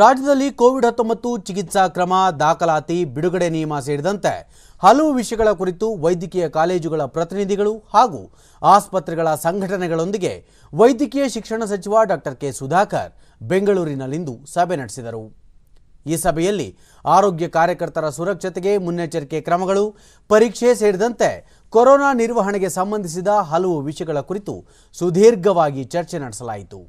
ರಾಜ್ಯದಲ್ಲಿ ಕೋವಿಡ್ ಹತ್ತೊಂಬತ್ತು ಚಿಕಿತ್ಸಾ ಕ್ರಮ ದಾಖಲಾತಿ ಬಿಡುಗಡೆ ನಿಯಮ ಸೇರಿದಂತೆ ಹಲವು ವಿಷಯಗಳ ಕುರಿತು ವೈದ್ಯಕೀಯ ಕಾಲೇಜುಗಳ ಪ್ರತಿನಿಧಿಗಳು ಹಾಗೂ ಆಸ್ಪತ್ರೆಗಳ ಸಂಘಟನೆಗಳೊಂದಿಗೆ ವೈದ್ಯಕೀಯ ಶಿಕ್ಷಣ ಸಚಿವ ಡಾಕ್ಟರ್ ಕೆ ಸುಧಾಕರ್ ಬೆಂಗಳೂರಿನಲ್ಲಿಂದು ಸಭೆ ನಡೆಸಿದರು ಈ ಸಭೆಯಲ್ಲಿ ಆರೋಗ್ಯ ಕಾರ್ಯಕರ್ತರ ಸುರಕ್ಷತೆಗೆ ಮುನ್ನೆಚ್ಚರಿಕೆ ಕ್ರಮಗಳು ಪರೀಕ್ಷೆ ಸೇರಿದಂತೆ ಕೊರೋನಾ ನಿರ್ವಹಣೆಗೆ ಸಂಬಂಧಿಸಿದ ಹಲವು ವಿಷಯಗಳ ಕುರಿತು ಸುದೀರ್ಘವಾಗಿ ಚರ್ಚೆ ನಡೆಸಲಾಯಿತು